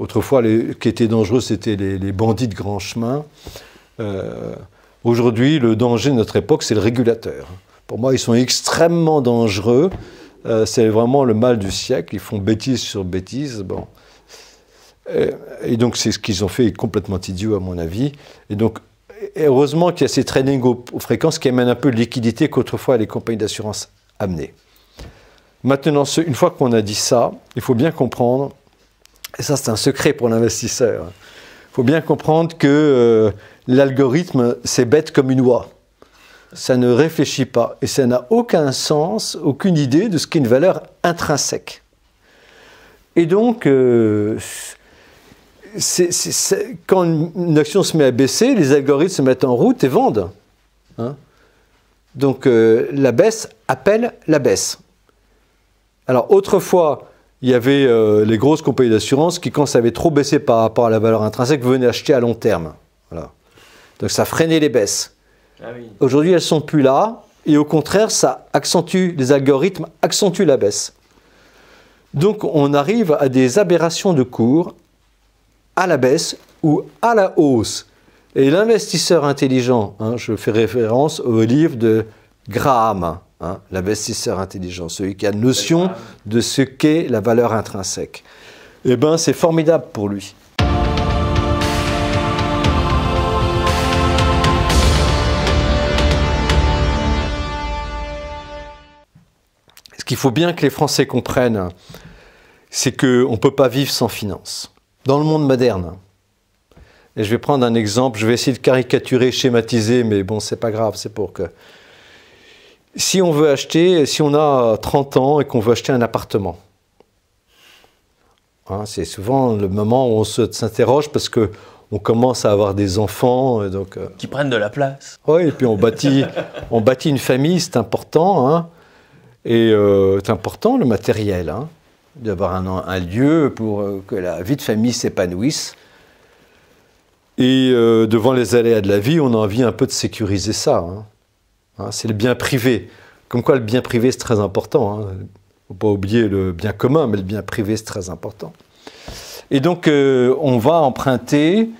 Autrefois, les, qui était dangereux, c'était les, bandits de grand chemin. Euh, aujourd'hui, le danger de notre époque, c'est le régulateur. Pour moi, ils sont extrêmement dangereux. Euh, c'est vraiment le mal du siècle. Ils font bêtise sur bêtise. Bon. Et, donc, c'est ce qu'ils ont fait complètement idiot, à mon avis. Et donc, heureusement qu'il y a ces trading aux, aux, fréquences qui amènent un peu de liquidité qu'autrefois les compagnies d'assurance amenaient. Maintenant, une fois qu'on a dit ça, il faut bien comprendre et ça, c'est un secret pour l'investisseur. Il faut bien comprendre que euh, l'algorithme, c'est bête comme une oie. Ça ne réfléchit pas et ça n'a aucun sens, aucune idée de ce qu'est une valeur intrinsèque. Et donc, euh, quand une action se met à baisser, les algorithmes se mettent en route et vendent. Hein. donc euh, la baisse appelle la baisse. Alors autrefois, il y avait euh, les grosses compagnies d'assurance qui, quand ça avait trop baissé par rapport à la valeur intrinsèque, venaient acheter à long terme. Donc ça freinait les baisses. Ah Aujourd'hui, elles ne sont plus là. Et au contraire, ça accentue, les algorithmes accentuent la baisse. Donc on arrive à des aberrations de cours à la baisse ou à la hausse. Et l'investisseur intelligent, hein, je fais référence au livre de Graham, Hein, l'investisseur intelligent, celui qui a notion de ce qu'est la valeur intrinsèque. Eh bien, c'est formidable pour lui. Ce qu'il faut bien que les Français comprennent, c'est qu'on ne peut pas vivre sans finance. Dans le monde moderne, et je vais prendre un exemple, je vais essayer de caricaturer, schématiser, mais bon, c'est pas grave, c'est pour que si on veut acheter, si on a 30 ans et qu'on veut acheter un appartement, hein, c'est souvent le moment où on s'interroge parce que on commence à avoir des enfants. Euh, donc, euh. qui prennent de la place. Oui, et puis on bâtit, on bâtit une famille, c'est important. Hein. et euh, c'est important le matériel, hein, d'avoir un, lieu pour que la vie de famille s'épanouisse. Et devant les aléas de la vie, on a envie un peu de sécuriser ça. Hein, c'est le bien privé. Comme quoi, le bien privé, c'est très important. Il hein. ne faut pas oublier le bien commun, mais le bien privé, c'est très important. Et donc, euh, on va emprunter,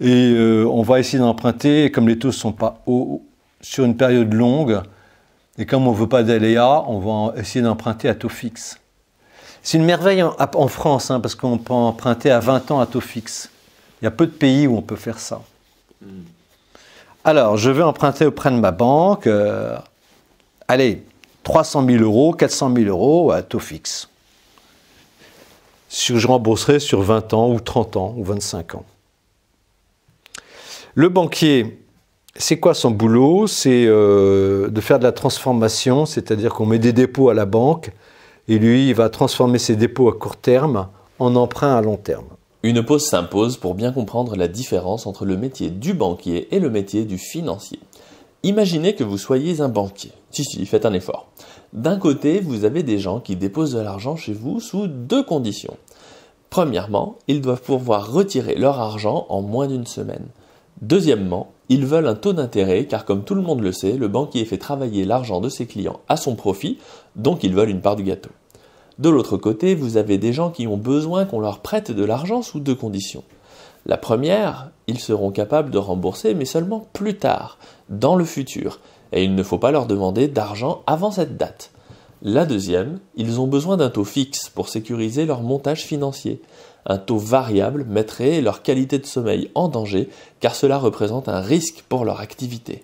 et euh, on va essayer d'emprunter, comme les taux ne sont pas hauts, sur une période longue, et comme on ne veut pas d'aléas, on va essayer d'emprunter à taux fixe. C'est une merveille en, France, hein, parce qu'on peut emprunter à 20 ans à taux fixe. Il y a peu de pays où on peut faire ça. Hmm. Alors, je veux emprunter auprès de ma banque, euh, allez, 300 000 euros, 400 000 euros à taux fixe. Je rembourserai sur 20 ans ou 30 ans ou 25 ans. Le banquier, c'est quoi son boulot C'est euh, de faire de la transformation, c'est-à-dire qu'on met des dépôts à la banque et lui, il va transformer ses dépôts à court terme en emprunts à long terme. Une pause s'impose pour bien comprendre la différence entre le métier du banquier et le métier du financier. Imaginez que vous soyez un banquier. Si, si, faites un effort. D'un côté, vous avez des gens qui déposent de l'argent chez vous sous deux conditions. Premièrement, ils doivent pouvoir retirer leur argent en moins d'une semaine. Deuxièmement, ils veulent un taux d'intérêt car comme tout le monde le sait, le banquier fait travailler l'argent de ses clients à son profit, donc ils veulent une part du gâteau. De l'autre côté, vous avez des gens qui ont besoin qu'on leur prête de l'argent sous deux conditions. La première, ils seront capables de rembourser, mais seulement plus tard, dans le futur, et il ne faut pas leur demander d'argent avant cette date. La deuxième, ils ont besoin d'un taux fixe pour sécuriser leur montage financier. Un taux variable mettrait leur qualité de sommeil en danger car cela représente un risque pour leur activité.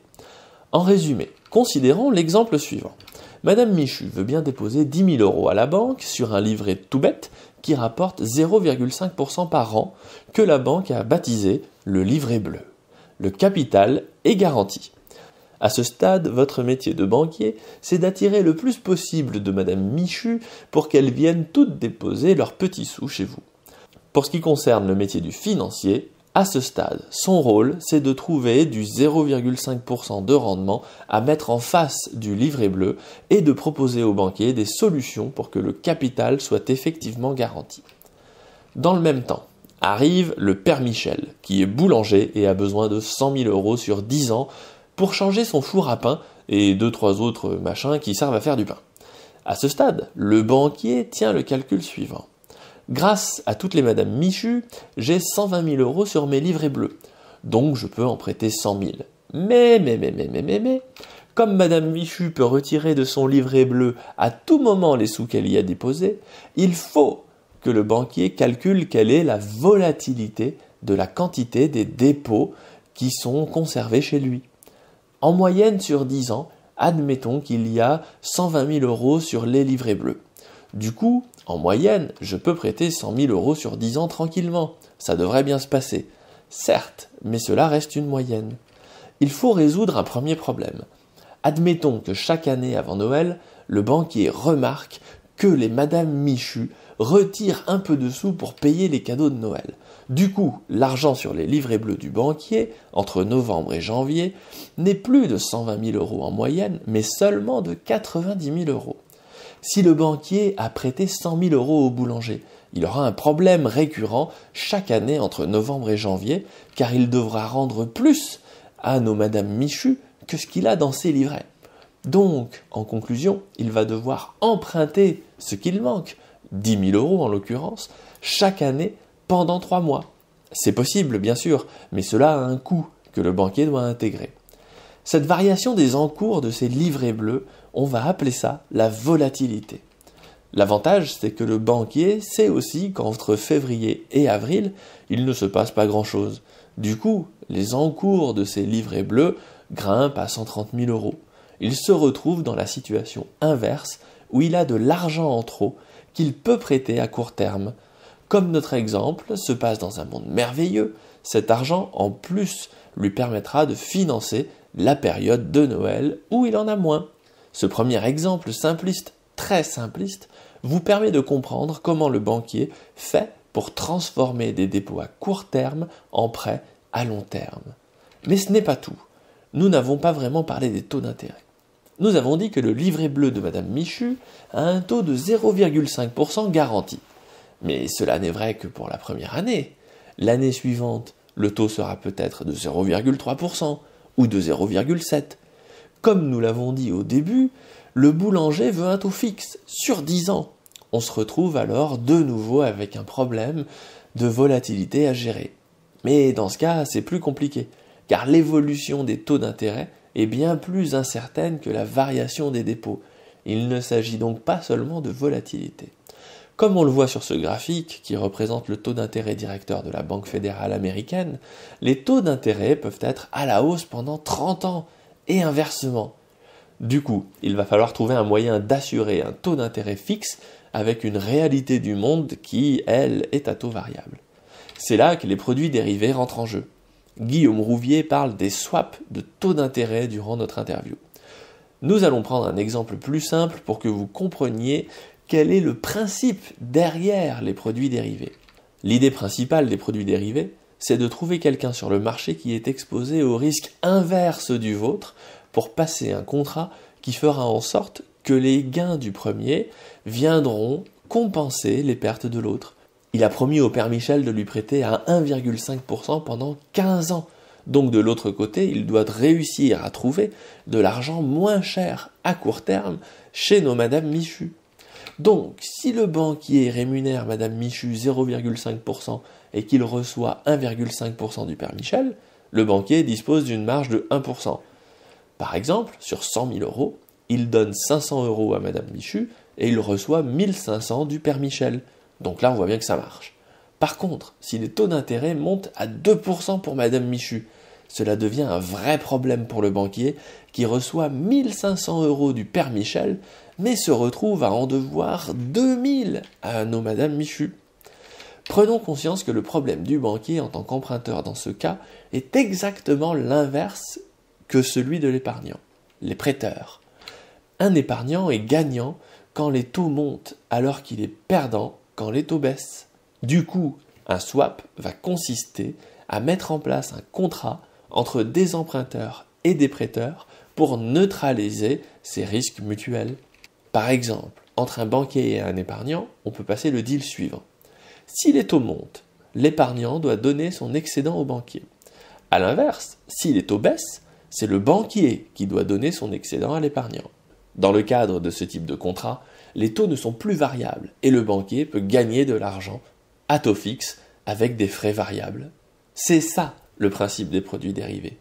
En résumé, considérons l'exemple suivant. Madame Michu veut bien déposer 10 000 euros à la banque sur un livret tout bête qui rapporte 0,5% par an, que la banque a baptisé le livret bleu. Le capital est garanti. À ce stade, votre métier de banquier, c'est d'attirer le plus possible de Madame Michu pour qu'elles viennent toutes déposer leurs petits sous chez vous. Pour ce qui concerne le métier du financier, à ce stade, son rôle, c'est de trouver du 0,5% de rendement à mettre en face du livret bleu et de proposer aux banquiers des solutions pour que le capital soit effectivement garanti. Dans le même temps, arrive le père Michel, qui est boulanger et a besoin de 100 000 euros sur 10 ans pour changer son four à pain et deux trois autres machins qui servent à faire du pain. À ce stade, le banquier tient le calcul suivant. Grâce à toutes les Madame Michu, j'ai 120 000 euros sur mes livrets bleus, donc je peux en prêter 100 000. Mais, mais, mais, mais, mais, mais, mais, comme Madame Michu peut retirer de son livret bleu à tout moment les sous qu'elle y a déposés, il faut que le banquier calcule quelle est la volatilité de la quantité des dépôts qui sont conservés chez lui. En moyenne sur 10 ans, admettons qu'il y a 120 000 euros sur les livrets bleus. Du coup, en moyenne, je peux prêter 100 000 euros sur 10 ans tranquillement. Ça devrait bien se passer. Certes, mais cela reste une moyenne. Il faut résoudre un premier problème. Admettons que chaque année avant Noël, le banquier remarque que les Madame Michu retirent un peu de sous pour payer les cadeaux de Noël. Du coup, l'argent sur les livrets bleus du banquier, entre novembre et janvier, n'est plus de 120 000 euros en moyenne, mais seulement de 90 000 euros. Si le banquier a prêté 100 000 euros au boulanger, il aura un problème récurrent chaque année entre novembre et janvier, car il devra rendre plus à nos Madame Michu que ce qu'il a dans ses livrets. Donc, en conclusion, il va devoir emprunter ce qu'il manque, 10 000 euros en l'occurrence, chaque année pendant trois mois. C'est possible, bien sûr, mais cela a un coût que le banquier doit intégrer. Cette variation des encours de ces livrets bleus on va appeler ça la volatilité. L'avantage, c'est que le banquier sait aussi qu'entre février et avril, il ne se passe pas grand-chose. Du coup, les encours de ses livrets bleus grimpent à 130 000 euros. Il se retrouve dans la situation inverse, où il a de l'argent en trop qu'il peut prêter à court terme. Comme notre exemple se passe dans un monde merveilleux, cet argent, en plus, lui permettra de financer la période de Noël où il en a moins. Ce premier exemple simpliste, très simpliste, vous permet de comprendre comment le banquier fait pour transformer des dépôts à court terme en prêts à long terme. Mais ce n'est pas tout. Nous n'avons pas vraiment parlé des taux d'intérêt. Nous avons dit que le livret bleu de Madame Michu a un taux de 0,5% garanti. Mais cela n'est vrai que pour la première année. L'année suivante, le taux sera peut-être de 0,3% ou de 0,7 comme nous l'avons dit au début, le boulanger veut un taux fixe sur 10 ans. On se retrouve alors de nouveau avec un problème de volatilité à gérer. Mais dans ce cas, c'est plus compliqué, car l'évolution des taux d'intérêt est bien plus incertaine que la variation des dépôts. Il ne s'agit donc pas seulement de volatilité. Comme on le voit sur ce graphique, qui représente le taux d'intérêt directeur de la Banque fédérale américaine, les taux d'intérêt peuvent être à la hausse pendant 30 ans, et inversement. Du coup, il va falloir trouver un moyen d'assurer un taux d'intérêt fixe avec une réalité du monde qui, elle, est à taux variable. C'est là que les produits dérivés rentrent en jeu. Guillaume Rouvier parle des swaps de taux d'intérêt durant notre interview. Nous allons prendre un exemple plus simple pour que vous compreniez quel est le principe derrière les produits dérivés. L'idée principale des produits dérivés, c'est de trouver quelqu'un sur le marché qui est exposé au risque inverse du vôtre pour passer un contrat qui fera en sorte que les gains du premier viendront compenser les pertes de l'autre. Il a promis au père Michel de lui prêter à 1,5% pendant 15 ans. Donc de l'autre côté, il doit réussir à trouver de l'argent moins cher à court terme chez nos Madame Michu. Donc, si le banquier rémunère Madame Michu 0,5% et qu'il reçoit 1,5% du père Michel, le banquier dispose d'une marge de 1%. Par exemple, sur 100 000 euros, il donne 500 euros à Madame Michu et il reçoit 1500 du père Michel. Donc là, on voit bien que ça marche. Par contre, si les taux d'intérêt montent à 2% pour Madame Michu, cela devient un vrai problème pour le banquier qui reçoit 1500 euros du père Michel mais se retrouve à en devoir 2000 à nos Madame Michu. Prenons conscience que le problème du banquier en tant qu'emprunteur dans ce cas est exactement l'inverse que celui de l'épargnant, les prêteurs. Un épargnant est gagnant quand les taux montent alors qu'il est perdant quand les taux baissent. Du coup, un swap va consister à mettre en place un contrat entre des emprunteurs et des prêteurs pour neutraliser ces risques mutuels. Par exemple, entre un banquier et un épargnant, on peut passer le deal suivant. Si les taux montent, l'épargnant doit donner son excédent au banquier. A l'inverse, si les taux baissent, c'est le banquier qui doit donner son excédent à l'épargnant. Dans le cadre de ce type de contrat, les taux ne sont plus variables et le banquier peut gagner de l'argent à taux fixe avec des frais variables. C'est ça le principe des produits dérivés.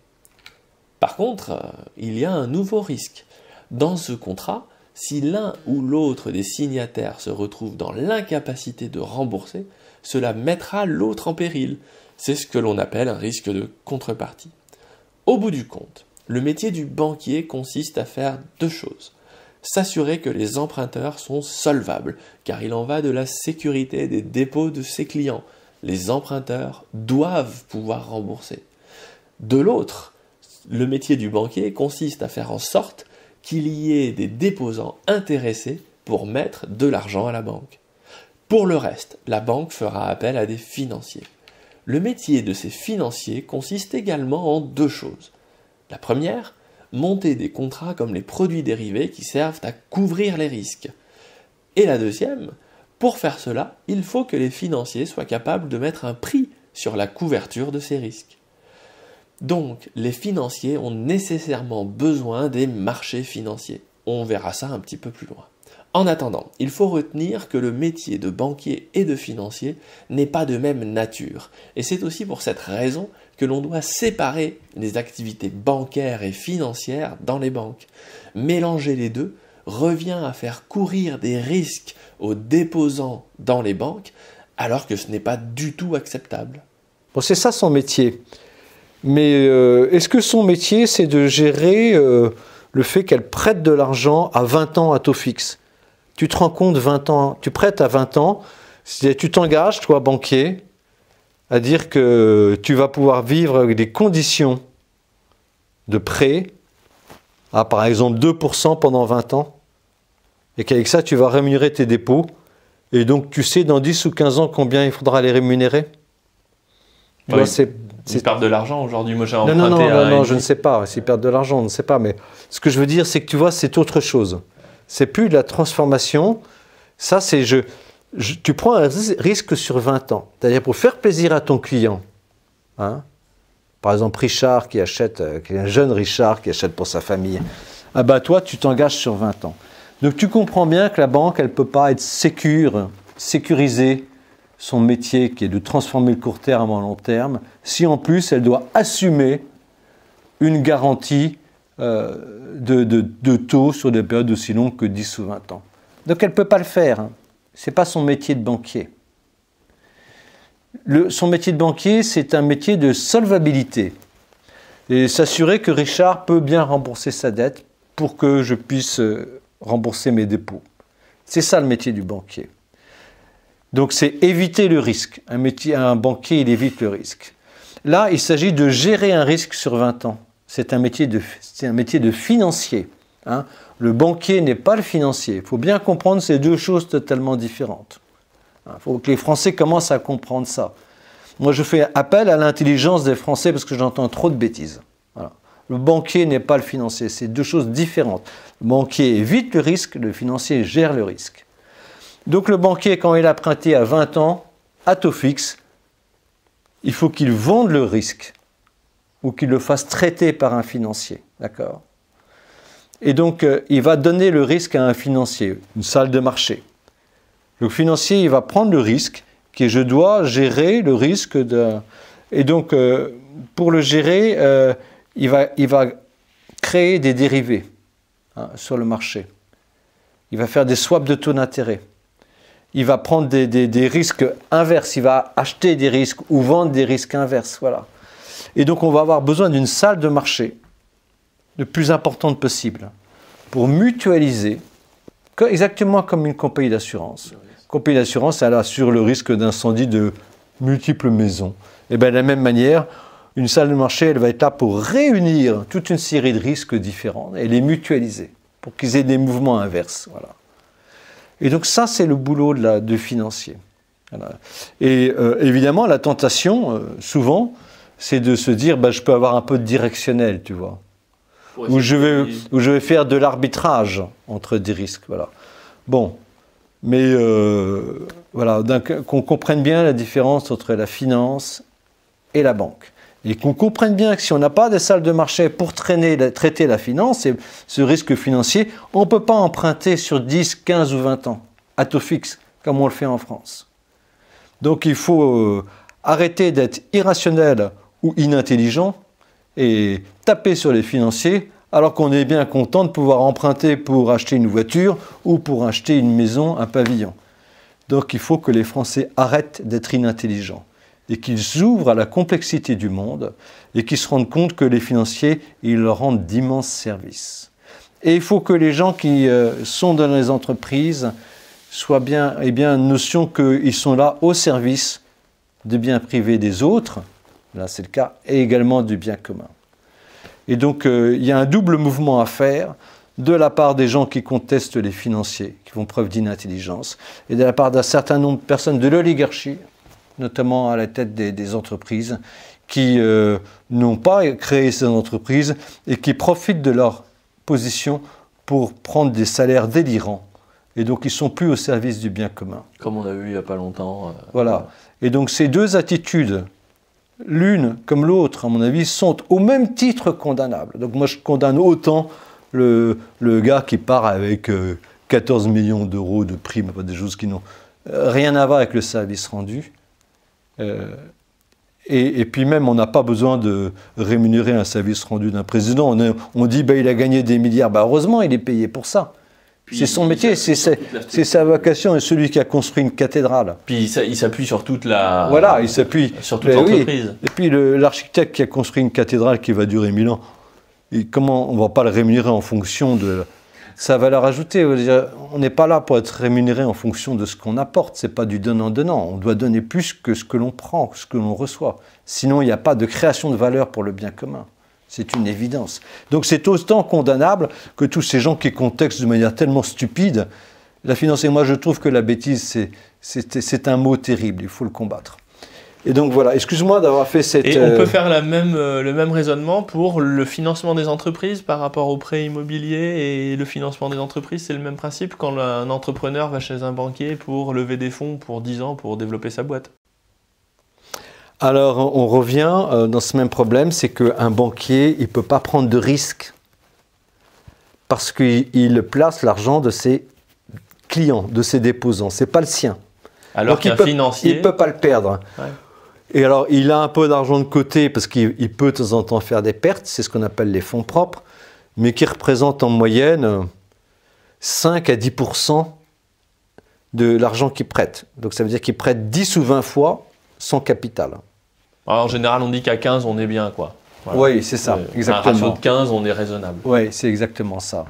Par contre, euh, il y a un nouveau risque. Dans ce contrat, si l'un ou l'autre des signataires se retrouve dans l'incapacité de rembourser, cela mettra l'autre en péril. C'est ce que l'on appelle un risque de contrepartie. Au bout du compte, le métier du banquier consiste à faire deux choses. S'assurer que les emprunteurs sont solvables, car il en va de la sécurité des dépôts de ses clients. Les emprunteurs doivent pouvoir rembourser. De l'autre, le métier du banquier consiste à faire en sorte qu'il y ait des déposants intéressés pour mettre de l'argent à la banque. Pour le reste, la banque fera appel à des financiers. Le métier de ces financiers consiste également en deux choses. La première, monter des contrats comme les produits dérivés qui servent à couvrir les risques. Et la deuxième, pour faire cela, il faut que les financiers soient capables de mettre un prix sur la couverture de ces risques. Donc, les financiers ont nécessairement besoin des marchés financiers. On verra ça un petit peu plus loin. En attendant, il faut retenir que le métier de banquier et de financier n'est pas de même nature, et c'est aussi pour cette raison que l'on doit séparer les activités bancaires et financières dans les banques. Mélanger les deux revient à faire courir des risques aux déposants dans les banques, alors que ce n'est pas du tout acceptable. Bon, c'est ça son métier. Mais euh, est-ce que son métier, c'est de gérer euh, le fait qu'elle prête de l'argent à 20 ans à taux fixe Tu te rends compte, 20 ans, tu prêtes à 20 ans, tu t'engages, toi, banquier, à dire que tu vas pouvoir vivre avec des conditions de prêt à, par exemple, 2% pendant 20 ans, et qu'avec ça, tu vas rémunérer tes dépôts, et donc tu sais dans 10 ou 15 ans combien il faudra les rémunérer S'ils perdent de l'argent aujourd'hui, moi j'ai emprunté. Non, non, non, non, je ne sais pas. S'ils perdent de l'argent, on ne sait pas. Mais ce que je veux dire, c'est que tu vois, c'est autre chose. C'est plus de la transformation. Ça, c'est je, tu prends un risque sur 20 ans. C'est-à-dire pour faire plaisir à ton client. Hein, par exemple, Richard qui achète, euh, un jeune Richard qui achète pour sa famille. Ah bah toi, tu t'engages sur 20 ans. Donc tu comprends bien que la banque, elle ne peut pas être sécure, sécurisée son métier qui est de transformer le court terme en long terme, si en plus elle doit assumer une garantie euh, de, taux sur des périodes aussi longues que 10 ou 20 ans. Donc elle ne peut pas le faire. Hein. C'est Ce n'est pas son métier de banquier. son métier de banquier, c'est un métier de solvabilité. Et s'assurer que Richard peut bien rembourser sa dette pour que je puisse euh, rembourser mes dépôts. C'est ça le métier du banquier. Donc c'est éviter le risque. Un, métier, un banquier, il évite le risque. Là, il s'agit de gérer un risque sur 20 ans. C'est un métier de, un métier de financier. Hein. Le banquier n'est pas le financier. Il faut bien comprendre ces deux choses totalement différentes. Il faut que les Français commencent à comprendre ça. Moi, je fais appel à l'intelligence des Français parce que j'entends trop de bêtises. Le banquier n'est pas le financier, c'est deux choses différentes. Le banquier évite le risque, le financier gère le risque. Donc le banquier, quand il a prêté à 20 ans, à taux fixe, il faut qu'il vende le risque ou qu'il le fasse traiter par un financier. D'accord Et donc, euh, il va donner le risque à un financier, une salle de marché. Le financier, il va prendre le risque, qui est je dois gérer le risque de... Et donc, euh, pour le gérer, euh, il, va, créer des dérivés hein, sur le marché. Il va faire des swaps de taux d'intérêt il va prendre des, risques inverses, il va acheter des risques ou vendre des risques inverses, voilà. Et donc on va avoir besoin d'une salle de marché le plus importante possible pour mutualiser, exactement comme une compagnie d'assurance. Compagnie d'assurance, elle assure le risque d'incendie de multiples maisons. Et bien de la même manière, une salle de marché, elle va être là pour réunir toute une série de risques différents et les mutualiser pour qu'ils aient des mouvements inverses, voilà. Et donc ça, c'est le boulot de la, du financier. Et euh, évidemment, la tentation, euh, souvent, c'est de se dire, bah, je peux avoir un peu de directionnel, tu vois. ou, je vais, je vais faire de l'arbitrage entre des risques. Voilà. Bon, mais euh, voilà, qu'on comprenne bien la différence entre la finance et la banque et qu'on comprenne bien que si on n'a pas des salles de marché pour traîner, traiter la finance et ce risque financier, on ne peut pas emprunter sur 10, 15 ou 20 ans à taux fixe comme on le fait en France. Donc il faut euh, arrêter d'être irrationnel ou inintelligent et taper sur les financiers alors qu'on est bien content de pouvoir emprunter pour acheter une voiture ou pour acheter une maison, un pavillon. Donc il faut que les Français arrêtent d'être inintelligents et qu'ils ouvrent à la complexité du monde et qu'ils se rendent compte que les financiers, ils leur rendent d'immenses services. Et il faut que les gens qui euh, sont dans les entreprises soient bien, et eh bien, notion qu'ils sont là au service des biens privés des autres, là c'est le cas, et également du bien commun. Et donc euh, il y a un double mouvement à faire de la part des gens qui contestent les financiers, qui font preuve d'inintelligence, et de la part d'un certain nombre de personnes de l'oligarchie, notamment à la tête des, entreprises, qui euh, n'ont pas créé ces entreprises et qui profitent de leur position pour prendre des salaires délirants. Et donc, ils ne sont plus au service du bien commun. Comme on a vu il n'y a pas longtemps. Euh, voilà. Et donc, ces deux attitudes, l'une comme l'autre, à mon avis, sont au même titre condamnables. Donc, moi, je condamne autant le, gars qui part avec 14 euh, millions d'euros de primes, des choses qui n'ont rien à voir avec le service rendu, euh, et, puis même, on n'a pas besoin de rémunérer un service rendu d'un président. On, dit, bah, il a gagné des milliards. Bah, heureusement, il est payé pour ça. C'est son métier, c'est sa, vocation et celui qui a construit une cathédrale. Puis il s'appuie sur toute la. Voilà, il s'appuie. Sur toute l'entreprise. Et puis l'architecte qui a construit une cathédrale qui va durer mille ans, et comment on ne va pas le rémunérer en fonction de, sa valeur ajoutée. On n'est pas là pour être rémunéré en fonction de ce qu'on apporte. C'est pas du donnant-donnant. On doit donner plus que ce que l'on prend, que ce que l'on reçoit. Sinon, il n'y a pas de création de valeur pour le bien commun. C'est une évidence. Donc c'est autant condamnable que tous ces gens qui contextent de manière tellement stupide la finance. Et moi, je trouve que la bêtise, c'est un mot terrible. Il faut le combattre. Et donc voilà, excuse-moi d'avoir fait cette. Et on euh, peut faire euh, le même raisonnement pour le financement des entreprises par rapport au prêt immobilier et le financement des entreprises. C'est le même principe quand un entrepreneur va chez un banquier pour lever des fonds pour 10 ans pour développer sa boîte. Alors on revient euh, dans ce même problème c'est qu'un banquier, il ne peut pas prendre de risque parce qu'il place l'argent de ses clients, de ses déposants. Ce n'est pas le sien. Alors qu'un financier. Il ne peut pas le perdre. Ouais. Et alors, il a un peu d'argent de côté parce qu'il peut de temps en temps faire des pertes, c'est ce qu'on appelle les fonds propres, mais qui représentent en moyenne 5 à 10 de l'argent qu'il prête. Donc ça veut dire qu'il prête 10 ou 20 fois son capital. Alors, en général, on dit qu'à 15, on est bien, quoi. Oui, c'est ça, exactement. Euh, à un ratio de 15, on est raisonnable. Oui, c'est exactement ça.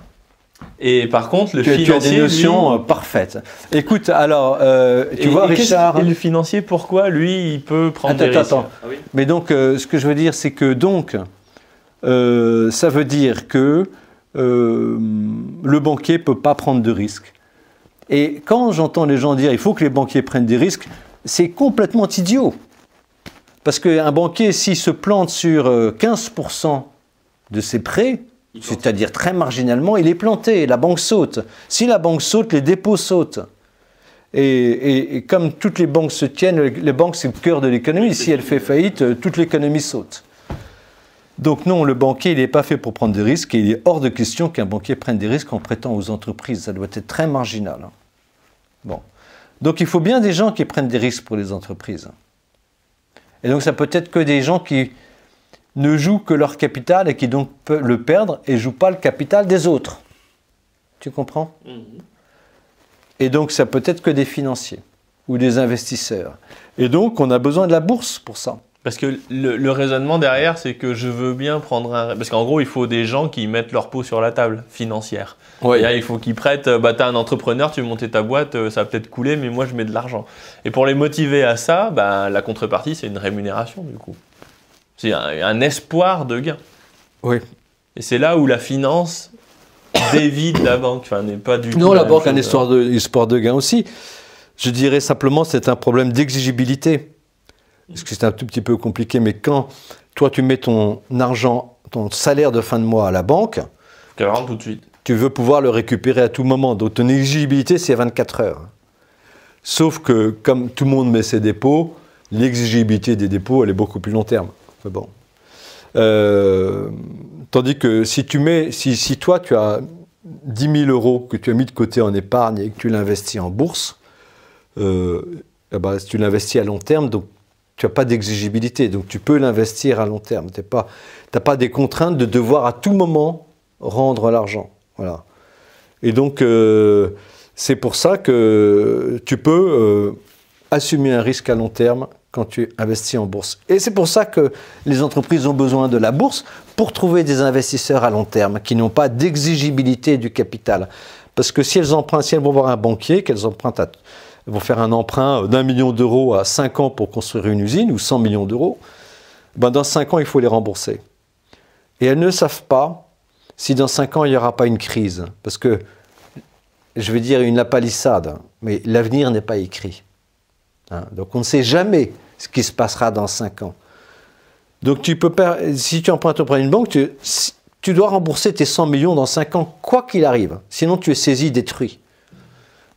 Et par contre, le tu, financier. Tu as des notions euh, parfaites. Écoute, alors, euh, tu vois, Richard. le financier, pourquoi lui, il peut prendre des risques Attends, ah Mais donc, euh, ce que je veux dire, c'est que donc, ça veut dire que le banquier ne peut pas prendre de risques. Et quand j'entends les gens dire il faut que les banquiers prennent des risques, c'est complètement idiot. Parce qu'un banquier, s'il se plante sur 15% de ses prêts, c'est-à-dire très marginalement, il est planté, la banque saute. Si la banque saute, les dépôts sautent. Et, comme toutes les banques se tiennent, les banques c'est le cœur de l'économie, si elle fait faillite, euh, toute l'économie saute. Donc non, le banquier, il n'est pas fait pour prendre des risques, et il est hors de question qu'un banquier prenne des risques en prêtant aux entreprises, ça doit être très marginal. Hein. Bon. Donc il faut bien des gens qui prennent des risques pour les entreprises. Et donc ça peut être que des gens qui, ne jouent que leur capital et qui donc peuvent le perdre et jouent pas le capital des autres. Tu comprends mhm. Et donc ça peut être que des financiers ou des investisseurs. Et donc on a besoin de la bourse pour ça. Parce que le, raisonnement derrière, c'est que je veux bien prendre un... Parce qu'en gros, il faut des gens qui mettent leur peau sur la table financière. il faut qu'ils prêtent, euh, bah t'as un entrepreneur, tu veux monter ta boîte, euh, ça va peut-être couler, mais moi je mets de l'argent. Et pour les motiver à ça, bah, la contrepartie, c'est une rémunération du coup c'est un, espoir de gain. Oui. Et c'est là où la finance dévide la banque. Enfin, n'est pas du Non, la, banque a hein. un espoir de, de gain aussi. Je dirais simplement, c'est un problème d'exigibilité. Parce que c'est un tout petit peu compliqué, mais quand toi tu mets ton argent, ton salaire de fin de mois à la banque, tu, tout de suite. tu veux pouvoir le récupérer à tout moment. Donc ton exigibilité, c'est 24 heures. Sauf que comme tout le monde met ses dépôts, l'exigibilité des dépôts, elle est beaucoup plus long terme bon. Euh, tandis que si tu mets, si, toi tu as 10 000 euros que tu as mis de côté en épargne et que tu l'investis en bourse, euh, eh ben, tu l'investis à long terme, donc tu n'as pas d'exigibilité, donc tu peux l'investir à long terme. Tu n'as pas des contraintes de devoir à tout moment rendre l'argent. Voilà. Et donc, euh, c'est pour ça que tu peux euh, assumer un risque à long terme quand tu investis en bourse. Et c'est pour ça que les entreprises ont besoin de la bourse pour trouver des investisseurs à long terme qui n'ont pas d'exigibilité du capital. Parce que si elles empruntent, si elles vont voir un banquier, qu'elles empruntent vont faire un emprunt d'un million d'euros à cinq ans pour construire une usine ou 100 millions d'euros, ben dans cinq ans, il faut les rembourser. Et elles ne savent pas si dans cinq ans, il n'y aura pas une crise. Parce que, je veux dire une lapalissade, mais l'avenir n'est pas écrit. Hein? Donc on ne sait jamais ce qui se passera dans 5 ans. Donc tu peux si tu empruntes auprès d'une banque, tu, dois rembourser tes 100 millions dans 5 ans, quoi qu'il arrive. Sinon, tu es saisi, détruit.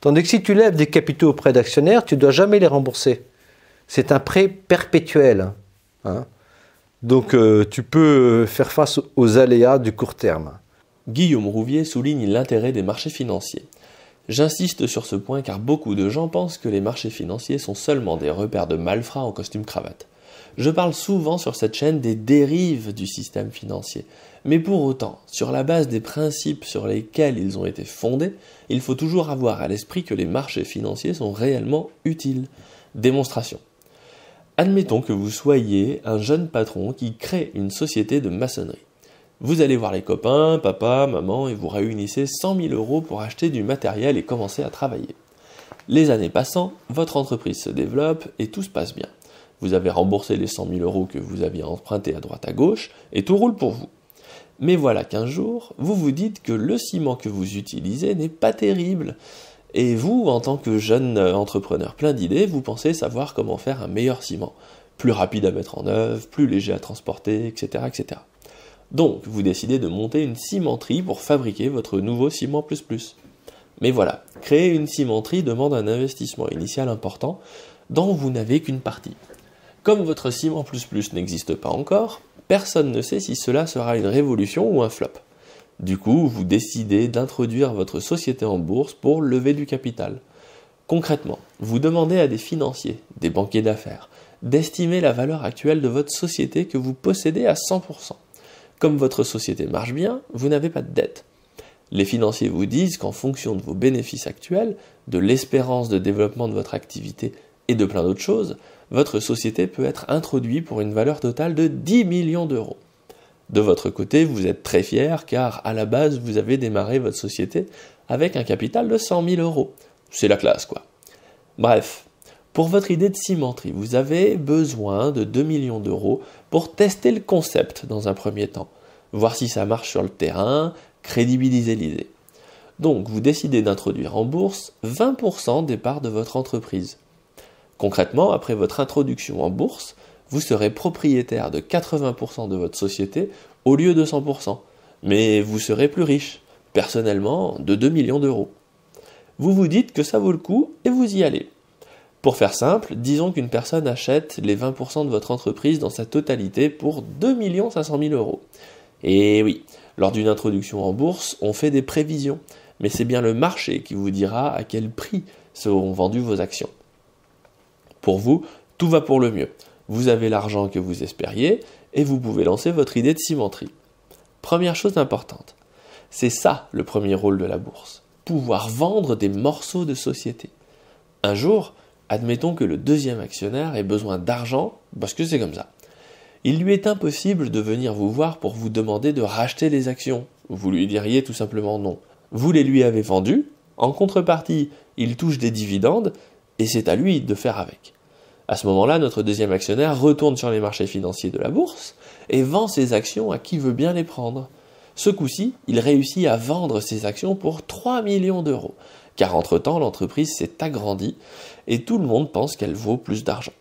Tandis que si tu lèves des capitaux auprès d'actionnaires, tu ne dois jamais les rembourser. C'est un prêt perpétuel. Hein. Donc euh, tu peux euh, faire face aux aléas du court terme. Guillaume Rouvier souligne l'intérêt des marchés financiers. J'insiste sur ce point car beaucoup de gens pensent que les marchés financiers sont seulement des repères de malfrats en costume cravate. Je parle souvent sur cette chaîne des dérives du système financier, mais pour autant, sur la base des principes sur lesquels ils ont été fondés, il faut toujours avoir à l'esprit que les marchés financiers sont réellement utiles. Démonstration. Admettons que vous soyez un jeune patron qui crée une société de maçonnerie. Vous allez voir les copains, papa, maman, et vous réunissez 100 000 euros pour acheter du matériel et commencer à travailler. Les années passant, votre entreprise se développe et tout se passe bien. Vous avez remboursé les 100 000 euros que vous aviez empruntés à droite à gauche et tout roule pour vous. Mais voilà qu'un jour, vous vous dites que le ciment que vous utilisez n'est pas terrible. Et vous, en tant que jeune entrepreneur plein d'idées, vous pensez savoir comment faire un meilleur ciment. Plus rapide à mettre en œuvre, plus léger à transporter, etc. etc. Donc, vous décidez de monter une cimenterie pour fabriquer votre nouveau ciment++. Mais voilà, créer une cimenterie demande un investissement initial important dont vous n'avez qu'une partie. Comme votre ciment++ n'existe pas encore, personne ne sait si cela sera une révolution ou un flop. Du coup, vous décidez d'introduire votre société en bourse pour lever du capital. Concrètement, vous demandez à des financiers, des banquiers d'affaires, d'estimer la valeur actuelle de votre société que vous possédez à 100%. Comme votre société marche bien, vous n'avez pas de dette. Les financiers vous disent qu'en fonction de vos bénéfices actuels, de l'espérance de développement de votre activité et de plein d'autres choses, votre société peut être introduite pour une valeur totale de 10 millions d'euros. De votre côté, vous êtes très fier car à la base, vous avez démarré votre société avec un capital de 100 000 euros. C'est la classe quoi. Bref, pour votre idée de cimenterie, vous avez besoin de 2 millions d'euros pour tester le concept dans un premier temps, voir si ça marche sur le terrain, crédibiliser l'idée. Donc vous décidez d'introduire en bourse 20% des parts de votre entreprise. Concrètement, après votre introduction en bourse, vous serez propriétaire de 80% de votre société au lieu de 100%, mais vous serez plus riche, personnellement de 2 millions d'euros. Vous vous dites que ça vaut le coup et vous y allez. Pour faire simple, disons qu'une personne achète les 20% de votre entreprise dans sa totalité pour 2 500 000 euros. Et oui, lors d'une introduction en bourse, on fait des prévisions, mais c'est bien le marché qui vous dira à quel prix seront vendues vos actions. Pour vous, tout va pour le mieux. Vous avez l'argent que vous espériez et vous pouvez lancer votre idée de cimenterie. Première chose importante, c'est ça le premier rôle de la bourse, pouvoir vendre des morceaux de société. Un jour, Admettons que le deuxième actionnaire ait besoin d'argent, parce que c'est comme ça. Il lui est impossible de venir vous voir pour vous demander de racheter les actions. Vous lui diriez tout simplement non. Vous les lui avez vendues, en contrepartie, il touche des dividendes, et c'est à lui de faire avec. À ce moment-là, notre deuxième actionnaire retourne sur les marchés financiers de la bourse et vend ses actions à qui veut bien les prendre. Ce coup-ci, il réussit à vendre ses actions pour 3 millions d'euros car entre-temps l'entreprise s'est agrandie et tout le monde pense qu'elle vaut plus d'argent.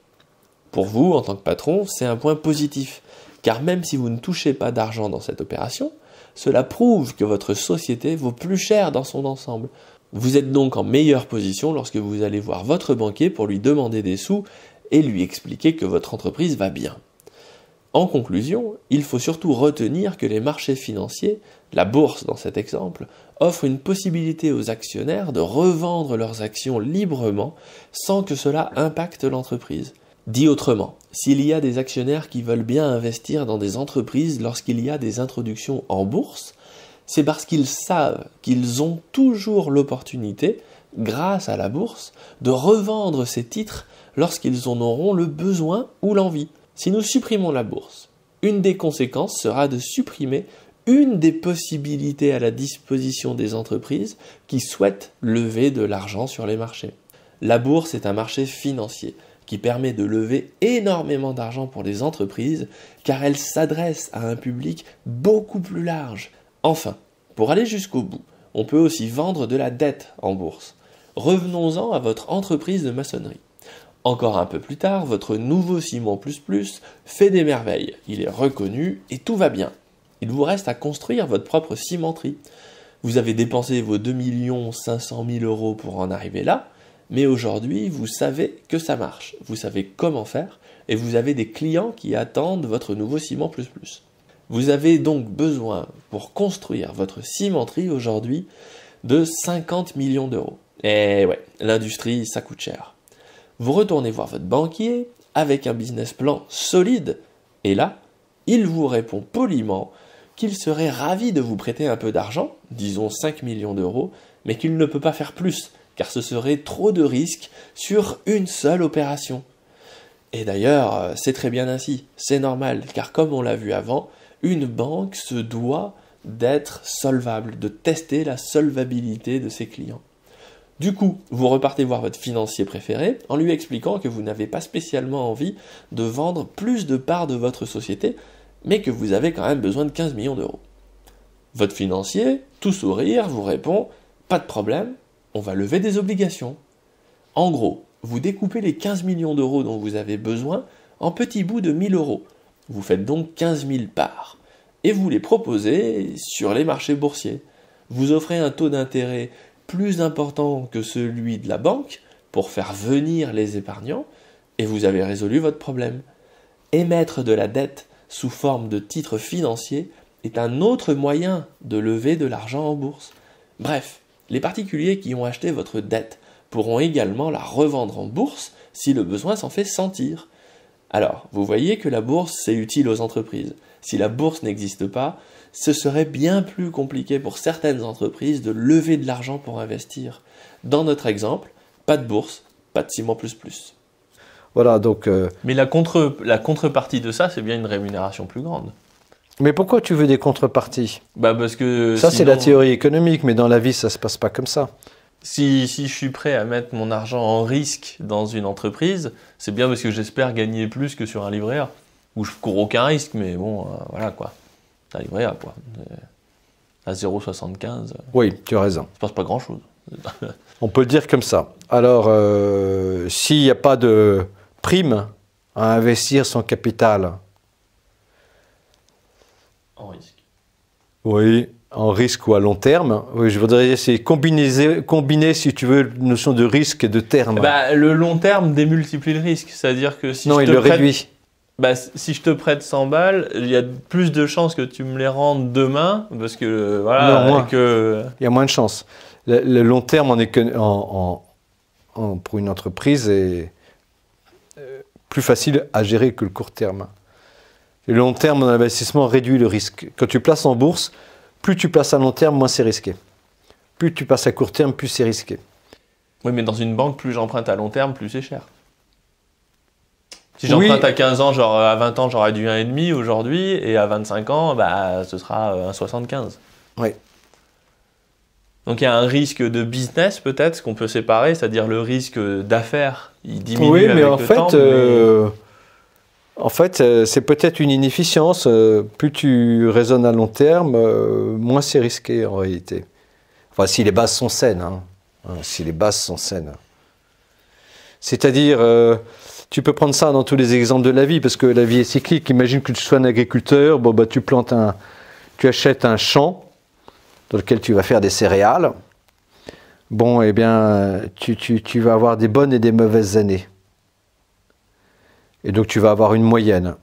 Pour vous, en tant que patron, c'est un point positif, car même si vous ne touchez pas d'argent dans cette opération, cela prouve que votre société vaut plus cher dans son ensemble. Vous êtes donc en meilleure position lorsque vous allez voir votre banquier pour lui demander des sous et lui expliquer que votre entreprise va bien. En conclusion, il faut surtout retenir que les marchés financiers, la bourse dans cet exemple, offrent une possibilité aux actionnaires de revendre leurs actions librement sans que cela impacte l'entreprise. Dit autrement, s'il y a des actionnaires qui veulent bien investir dans des entreprises lorsqu'il y a des introductions en bourse, c'est parce qu'ils savent qu'ils ont toujours l'opportunité, grâce à la bourse, de revendre ces titres lorsqu'ils en auront le besoin ou l'envie. Si nous supprimons la bourse, une des conséquences sera de supprimer une des possibilités à la disposition des entreprises qui souhaitent lever de l'argent sur les marchés. La bourse est un marché financier qui permet de lever énormément d'argent pour les entreprises car elle s'adresse à un public beaucoup plus large. Enfin, pour aller jusqu'au bout, on peut aussi vendre de la dette en bourse. Revenons-en à votre entreprise de maçonnerie. Encore un peu plus tard, votre nouveau ciment plus plus fait des merveilles. Il est reconnu et tout va bien. Il vous reste à construire votre propre cimenterie. Vous avez dépensé vos 2 500 000 euros pour en arriver là, mais aujourd'hui, vous savez que ça marche, vous savez comment faire, et vous avez des clients qui attendent votre nouveau ciment plus plus. Vous avez donc besoin, pour construire votre cimenterie aujourd'hui, de 50 millions d'euros. Et eh ouais, l'industrie, ça coûte cher vous retournez voir votre banquier avec un business plan solide, et là, il vous répond poliment qu'il serait ravi de vous prêter un peu d'argent, disons 5 millions d'euros, mais qu'il ne peut pas faire plus, car ce serait trop de risques sur une seule opération. Et d'ailleurs, euh, c'est très bien ainsi, c'est normal, car comme on l'a vu avant, une banque se doit d'être solvable, de tester la solvabilité de ses clients. Du coup, vous repartez voir votre financier préféré en lui expliquant que vous n'avez pas spécialement envie de vendre plus de parts de votre société, mais que vous avez quand même besoin de 15 millions d'euros. Votre financier, tout sourire, vous répond Pas de problème, on va lever des obligations. En gros, vous découpez les 15 millions d'euros dont vous avez besoin en petits bouts de 1000 euros. Vous faites donc 15 000 parts et vous les proposez sur les marchés boursiers. Vous offrez un taux d'intérêt plus important que celui de la banque pour faire venir les épargnants, et vous avez résolu votre problème. Émettre de la dette sous forme de titres financiers est un autre moyen de lever de l'argent en bourse. Bref, les particuliers qui ont acheté votre dette pourront également la revendre en bourse si le besoin s'en fait sentir. Alors, vous voyez que la bourse, c'est utile aux entreprises. Si la bourse n'existe pas, ce serait bien plus compliqué pour certaines entreprises de lever de l'argent pour investir. Dans notre exemple, pas de bourse, pas de ciment plus plus. Voilà, donc. Euh, mais la, contrepartie de ça, c'est bien une rémunération plus grande. Mais pourquoi tu veux des contreparties bah que ça c'est la théorie économique, mais dans la vie ça se passe pas comme ça si, je suis prêt à mettre mon argent en risque dans une entreprise, c'est bien parce que j'espère gagner plus que sur un livret A, où je cours aucun risque, mais bon, euh, voilà quoi. Un livret quoi. Euh, à 0,75. Euh, oui, tu as raison. Il ne passe pas grand chose. On peut le dire comme ça. Alors, s'il n'y a pas de prime à investir son capital. En risque. Oui, en risque ou à long terme. Oui, je voudrais essayer combiner, combiner, si tu veux, la notion de risque et de terme. Bah, le long terme démultiplie le risque. C'est-à-dire que si non, je il te le prête, réduit. Bah, si je te prête 100 balles, il y a plus de chances que tu me les rendes demain, parce que voilà, il y a moins de chances. Le, long terme en, en, en, pour une entreprise est euh, plus facile à gérer que le court terme. Le long terme en investissement réduit le risque. Quand tu places en bourse, plus tu passes à long terme, moins c'est risqué. Plus tu passes à court terme, plus c'est risqué. Oui, mais dans une banque, plus j'emprunte à long terme, plus c'est cher. Si j'emprunte à 15 ans, genre à 20 ans, j'aurais du 1,5 aujourd'hui, et à 25 ans, bah, ce sera 75. Euh, oui. Donc il y a un risque de business peut-être qu'on peut séparer, c'est-à-dire le risque d'affaires, il diminue oui, mais en fait, euh, en fait, euh, c'est peut-être une inefficience. Euh, plus tu raisonnes à long terme, euh, moins c'est risqué en réalité. Enfin, si les bases sont saines. Hein. Hein, si les bases sont saines. C'est-à-dire, tu peux prendre ça dans tous les exemples de la vie, parce que la vie est cyclique. Imagine que tu sois un agriculteur, bon, bah, tu, plantes un, tu achètes un champ dans lequel tu vas faire des céréales. Bon, eh bien, tu vas avoir des bonnes et des mauvaises années. Et donc tu vas avoir une moyenne.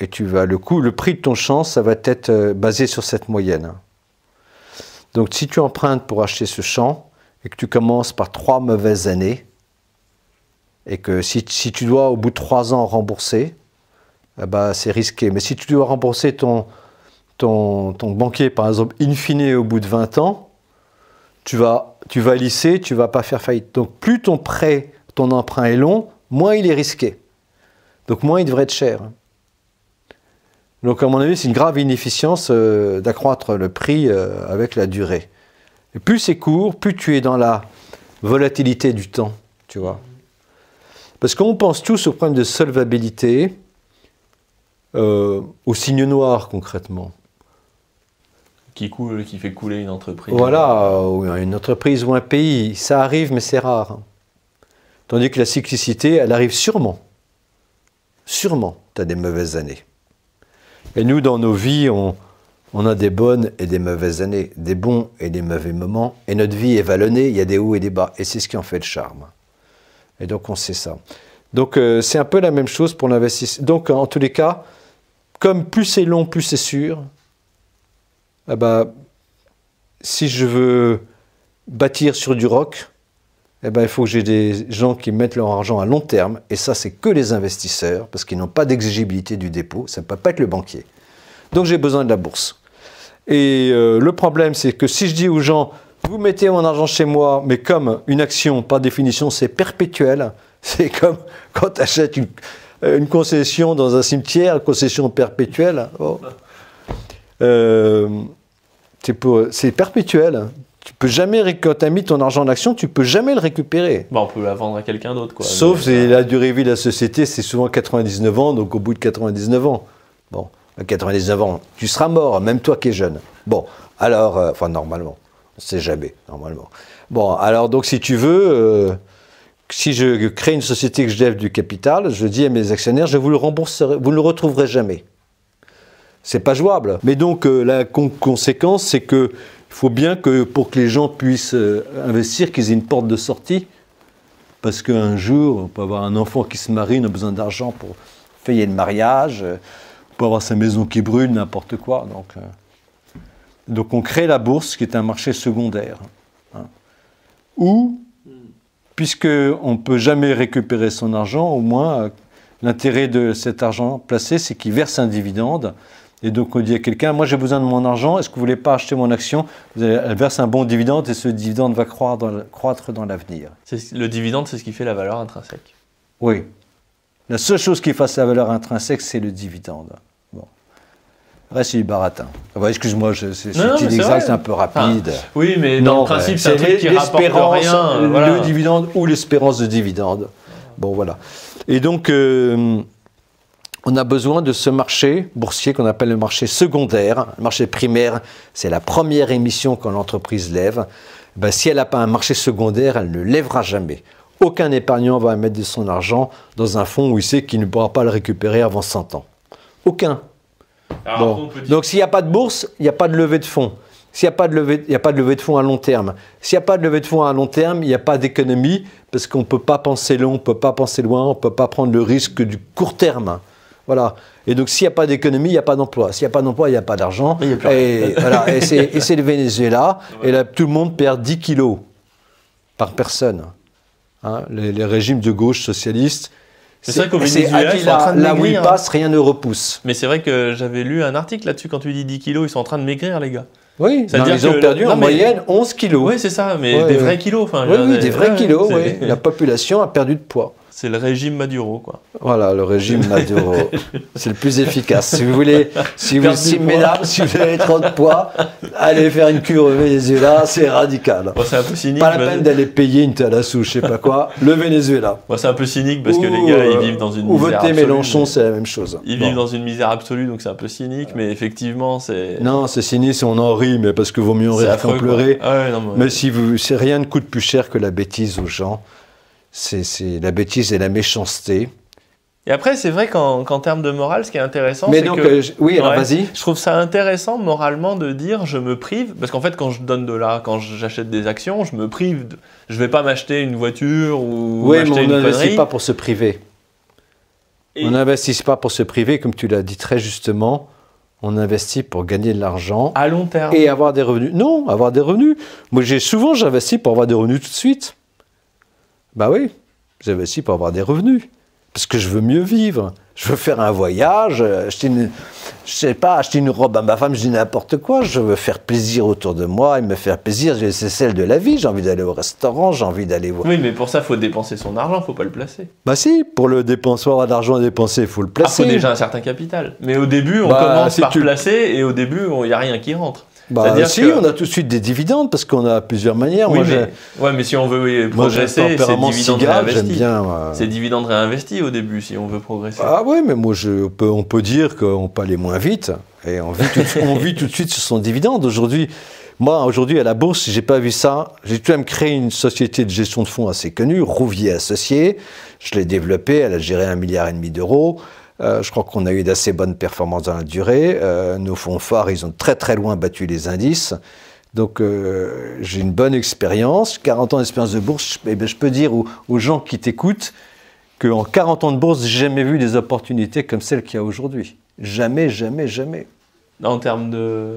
Et tu vas le coût, le prix de ton champ, ça va être euh, basé sur cette moyenne. Donc si tu empruntes pour acheter ce champ et que tu commences par trois mauvaises années, et que si, tu dois au bout de trois ans rembourser, eh ben, c'est risqué. Mais si tu dois rembourser ton, ton, ton, banquier, par exemple, in fine au bout de 20 ans, tu vas, tu vas lisser, tu ne vas pas faire faillite. Donc plus ton prêt, ton emprunt est long, moins il est risqué. Donc moins il devrait être cher. Donc à mon avis, c'est une grave inefficience euh, d'accroître le prix euh, avec la durée. Et plus c'est court, plus tu es dans la volatilité du temps, tu vois. Parce qu'on pense tous au problème de solvabilité, euh, au signe noir concrètement. Qui coule, qui fait couler une entreprise. Voilà, une entreprise ou un pays. Ça arrive, mais c'est rare. Tandis que la cyclicité, elle arrive sûrement sûrement, tu as des mauvaises années. Et nous, dans nos vies, on, on a des bonnes et des mauvaises années, des bons et des mauvais moments, et notre vie est vallonnée, il y a des hauts et des bas, et c'est ce qui en fait le charme. Et donc on sait ça. Donc euh, c'est un peu la même chose pour l'investissement. Donc en tous les cas, comme plus c'est long, plus c'est sûr, ah bah, si je veux bâtir sur du roc, eh ben, il faut que j'ai des gens qui mettent leur argent à long terme, et ça, c'est que les investisseurs, parce qu'ils n'ont pas d'exigibilité du dépôt, ça ne peut pas être le banquier. Donc j'ai besoin de la bourse. Et euh, le problème, c'est que si je dis aux gens, vous mettez mon argent chez moi, mais comme une action, par définition, c'est perpétuel, c'est comme quand tu achètes euh, une, concession dans un cimetière, concession perpétuelle, oh. euh, c'est perpétuel tu peux jamais quand as mis ton argent en action, tu peux jamais le récupérer. Bon, bah, on peut la vendre à quelqu'un d'autre, quoi. Sauf si euh, la durée de vie de la société, c'est souvent 99 ans, donc au bout de 99 ans, bon, à 99 ans, tu seras mort, même toi qui es jeune. Bon, alors, euh, enfin normalement, on sait jamais, normalement. Bon, alors donc si tu veux, euh, si je crée une société que je lève du capital, je dis à mes actionnaires, je vous le rembourserai, vous ne le retrouverez jamais. C'est pas jouable. Mais donc la conséquence, c'est que il faut bien que pour que les gens puissent euh, investir, qu'ils aient une porte de sortie. Parce qu'un jour, on peut avoir un enfant qui se marie, on a besoin d'argent pour payer le mariage. Euh, on peut avoir sa maison qui brûle, n'importe quoi. Donc, euh, donc on crée la bourse, qui est un marché secondaire. Hein. Ou, puisqu'on ne peut jamais récupérer son argent, au moins, l'intérêt de cet argent placé, c'est qu'il verse un dividende. Et donc on dit à quelqu'un, moi j'ai besoin de mon argent, est-ce que vous ne voulez pas acheter mon action Elle verse un bon dividende et ce dividende va croître dans l'avenir. Le dividende, c'est ce qui fait la valeur intrinsèque. Oui. La seule chose qui fasse la valeur intrinsèque, c'est le dividende. Bon. Reste du baratin. Ah bah, excuse-moi, c'est inexact, c'est un peu rapide. oui, mais dans le principe, c'est un truc qui rapporte rien. Le dividende ou l'espérance de dividende. Bon, voilà. Et donc... Euh, on a besoin de ce marché boursier qu'on appelle le marché secondaire. Le marché primaire, c'est la première émission quand l'entreprise lève. Eh ben, si elle n'a pas un marché secondaire, elle ne lèvera jamais. Aucun épargnant va mettre de son argent dans un fonds où il sait qu'il ne pourra pas le récupérer avant 100 ans. Aucun. Ah, Donc s'il n'y a pas de bourse, il n'y a pas de levée de fonds. S'il n'y a, pas de levée, il a pas de levée de fonds à long terme. S'il n'y a pas de levée de fonds à long terme, il n'y a pas d'économie parce qu'on ne peut pas penser long, on ne peut pas penser loin, on ne peut pas prendre le risque du court terme. Voilà. Et donc, s'il n'y a pas d'économie, il n'y a pas d'emploi. S'il n'y a pas d'emploi, il n'y a pas d'argent. Et, c'est le Venezuela. Et là, tout le monde perd 10 kilos par personne. Hein, les, régimes de gauche socialiste C'est vrai qu'au Venezuela, là où ils hein. passent, rien ne repousse. Mais c'est vrai que j'avais lu un article là-dessus quand tu dis 10 kilos, ils sont en train de maigrir, les gars. Oui, non, ils ont perdu en moyenne 11 kilos. Oui, c'est ça, mais des vrais kilos. Enfin, oui, des vrais kilos, oui. La population a perdu de poids. C'est le régime Maduro, quoi. Voilà, le régime Maduro. c'est le plus efficace. Si vous voulez, si vous, si, avez trop de poids, allez faire une cure au Venezuela, c'est radical. c'est un peu cynique. Pas la peine d'aller payer une talassou, je sais pas quoi, le Venezuela. c'est un peu cynique parce que les gars, ils vivent dans une ou misère voter Mélenchon, c'est la même chose. Ils vivent dans une misère absolue, donc c'est un peu cynique, mais effectivement, c'est. Non, c'est cynique, on en rit, mais parce que vaut mieux en rire qu'en pleurer. Ah mais, si vous, rien ne coûte plus cher que la bêtise aux gens c'est la bêtise et la méchanceté. Et après, c'est vrai qu'en termes de morale, ce qui est intéressant, c'est que euh, je, oui, vas-y. Je trouve ça intéressant moralement de dire je me prive, parce qu'en fait, quand je donne de l'argent, quand j'achète des actions, je me prive. De, je vais pas m'acheter une voiture ou m'acheter une mais on n'investit pas pour se priver. On n'investit pas pour se priver, comme tu l'as dit très justement. On investit pour gagner de l'argent à long terme et avoir des revenus. Non, avoir des revenus. Moi, j'ai souvent j'investis pour avoir des revenus tout de suite. Bah ben oui, aussi pour avoir des revenus. Parce que je veux mieux vivre. Je veux faire un voyage, euh, acheter une, je sais pas, acheter une robe à ma femme, je dis n'importe quoi. Je veux faire plaisir autour de moi et me faire plaisir. C'est celle de la vie. J'ai envie d'aller au restaurant, j'ai envie d'aller voir. Oui, mais pour ça, il faut dépenser son argent, il faut pas le placer. Bah si, pour le dépenser, avoir d'argent à dépenser, il faut le placer. Il faut déjà un certain capital. Mais au début, on bah, commence par placer et au début, il n'y a rien qui rentre. Bah, si, on a tout de suite des dividendes parce qu'on a plusieurs manières. Oui, moi, mais, ouais, si on veut progresser, c'est dividendes réinvestis. Euh, c'est dividendes réinvestis au début si on veut progresser. Ah oui, mais moi, on, peut, dire qu'on peut aller moins vite et on vit tout, de suite sur son dividende. Aujourd'hui, moi, aujourd'hui, à la bourse, j'ai pas vu ça. J'ai tout de même créé une société de gestion de fonds assez connue, Rouvier Associé. Je l'ai développée, elle a géré un milliard et demi d'euros. Euh, je crois qu'on a eu d'assez bonnes performances dans la durée. Euh, nos fonds phares, ils ont très très loin battu les indices. Donc euh, j'ai une bonne expérience, 40 ans d'expérience de bourse. je eh ben, peux dire aux, gens qui t'écoutent qu'en 40 ans de bourse, j'ai jamais vu des opportunités comme celles qu'il y a aujourd'hui. Jamais, jamais, jamais. En termes de...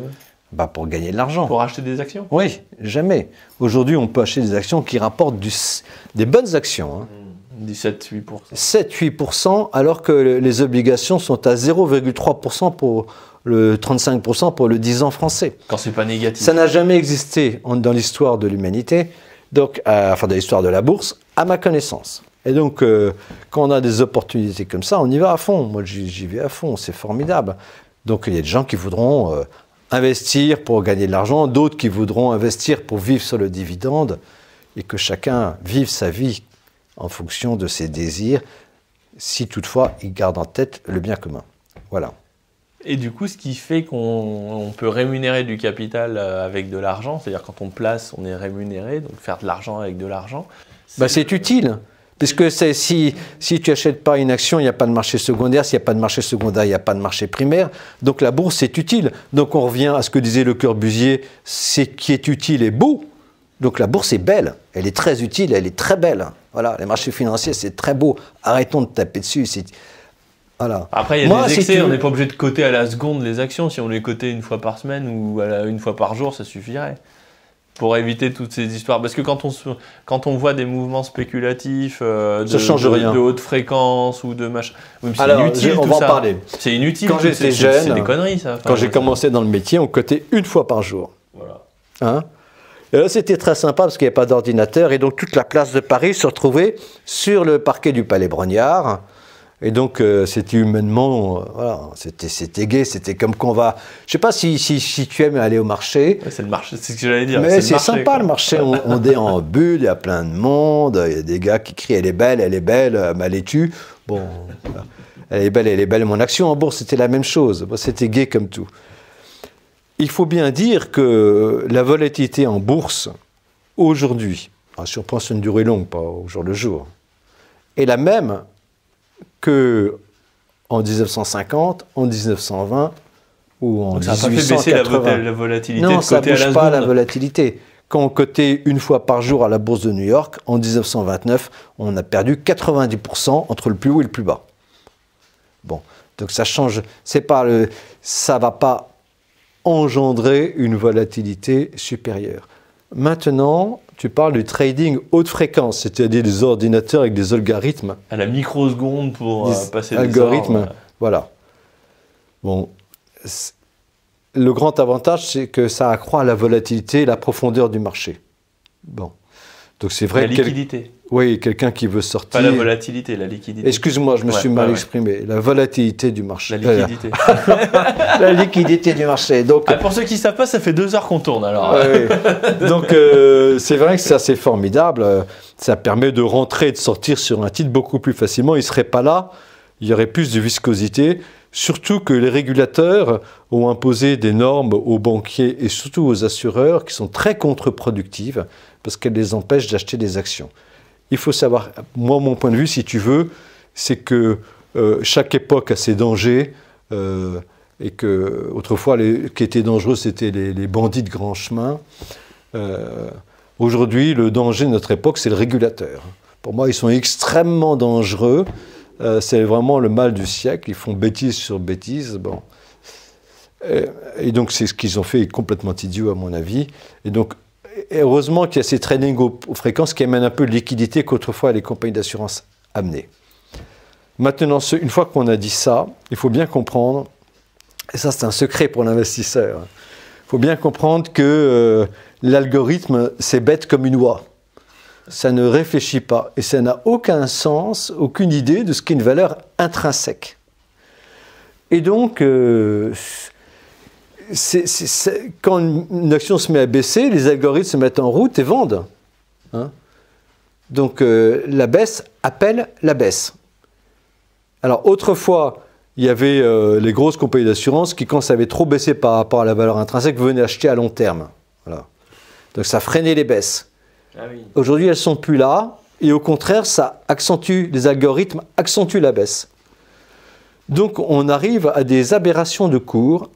Bah, pour gagner de l'argent. Pour acheter des actions Oui, jamais. Aujourd'hui, on peut acheter des actions qui rapportent des bonnes actions. Hein. Mmh. 17-8%. alors que les obligations sont à 0,3% pour le 35% pour le 10 ans français. Quand c'est pas négatif. Ça n'a jamais existé dans l'histoire de l'humanité, donc euh, enfin dans l'histoire de la bourse, à ma connaissance. Et donc, euh, quand on a des opportunités comme ça, on y va à fond. Moi, j'y vais à fond, c'est formidable. Donc, il y a des gens qui voudront euh, investir pour gagner de l'argent, d'autres qui voudront investir pour vivre sur le dividende, et que chacun vive sa vie en fonction de ses désirs, si toutefois il garde en tête le bien commun. Voilà. Et du coup, ce qui fait qu'on peut rémunérer du capital euh, avec de l'argent, c'est-à-dire quand on place, on est rémunéré, donc faire de l'argent avec de l'argent. Bah, c'est utile. Puisque si, si tu achètes pas une action, il n'y a pas de marché secondaire. S'il n'y a pas de marché secondaire, il n'y a pas de marché primaire. Donc la bourse, est utile. Donc on revient à ce que disait le Corbusier, ce qui est utile est beau donc la bourse est belle, elle est très utile, elle est très belle. Voilà, les marchés financiers, c'est très beau. Arrêtons de taper dessus. Voilà. Après, il y a Moi, des excès, on n'est pas obligé de coter à la seconde les actions. Si on les cotait une fois par semaine ou une fois par jour, ça suffirait pour éviter toutes ces histoires. Parce que quand on, voit des mouvements spéculatifs euh, de, hautes de, haute fréquence ou de machin, c'est inutile. On va en parler. C'est inutile. Quand jeune, c'est des conneries ça. quand j'ai commencé dans le métier, on cotait une fois par jour. Voilà. Hein c'était très sympa parce qu'il n'y avait pas d'ordinateur et donc toute la place de Paris se retrouvait sur le parquet du Palais Brognard. Et donc euh, c'était humainement, euh, c'était c'était gay, c'était comme qu'on va. Je sais pas si, si, si tu aimes aller au marché. c'est le marché, c'est ce que j'allais dire. Mais c'est sympa le marché, on, en bulle, il y a plein de monde, il y a des gars qui crient elle est belle, elle est belle, euh, mal tu. Bon, elle est belle, elle est belle. Mon action en bourse c'était la même chose, c'était gay comme tout. Il faut bien dire que la volatilité en bourse aujourd'hui, ah, sur une durée longue, pas au jour le jour, est la même qu'en 1950, en 1920 ou en 1880. Ça fait baisser la, volatilité non, ça ne pas la volatilité. Quand on cotait une fois par jour à la bourse de New York, en 1929, on a perdu 90% entre le plus haut et le plus bas. Bon, donc ça change. C'est pas le, ça va pas engendrer une volatilité supérieure. Maintenant, tu parles du trading haute fréquence, c'est-à-dire des ordinateurs avec des algorithmes. À la microseconde pour euh, passer des algorithmes. Voilà. Bon, le grand avantage, c'est que ça accroît la volatilité et la profondeur du marché. Bon. Donc c'est vrai. La liquidité. Oui, quelqu'un qui veut sortir. Pas la volatilité, la liquidité. Excuse-moi, je me suis mal exprimé. La volatilité du marché. La liquidité. Euh, la liquidité du marché. Donc, ah, pour ceux qui ne savent pas, ça fait deux heures qu'on tourne alors. Donc euh, c'est vrai que c'est assez formidable. Ça permet de rentrer et de sortir sur un titre beaucoup plus facilement. Il ne serait pas là. Il y aurait plus de viscosité. Surtout que les régulateurs ont imposé des normes aux banquiers et surtout aux assureurs qui sont très contre-productives parce qu'elles les empêchent d'acheter des actions il faut savoir, moi mon point de vue si tu veux, c'est que euh, chaque époque a ses dangers euh, et que autrefois qui étaient dangereux c'était les, bandits de grand chemin. Euh, aujourd'hui, le danger de notre époque, c'est le régulateur. Pour moi, ils sont extrêmement dangereux. c'est vraiment le mal du siècle. Ils font bêtise sur bêtise. Bon. Et, et donc, c'est ce qu'ils ont fait est complètement idiot, à mon avis. Et donc, heureusement qu'il y a ces trading aux, fréquences qui amènent un peu de liquidité qu'autrefois les compagnies d'assurance amenaient. Maintenant, une fois qu'on a dit ça, il faut bien comprendre, et ça c'est un secret pour l'investisseur, hein, il faut bien comprendre que euh, l'algorithme, c'est bête comme une oie. Ça ne réfléchit pas et ça n'a aucun sens, aucune idée de ce qu'est une valeur intrinsèque. Et donc, euh, quand une action se met à baisser, les algorithmes se mettent en route et vendent. Hein. Donc euh, la baisse appelle la baisse. Alors autrefois, il y avait euh, les grosses compagnies d'assurance qui, quand ça avait trop baissé par rapport à la valeur intrinsèque, venaient acheter à long terme. Donc ça freinait les baisses. Ah Aujourd'hui, elles ne sont plus là. Et au contraire, ça accentue, les algorithmes accentuent la baisse. Donc on arrive à des aberrations de cours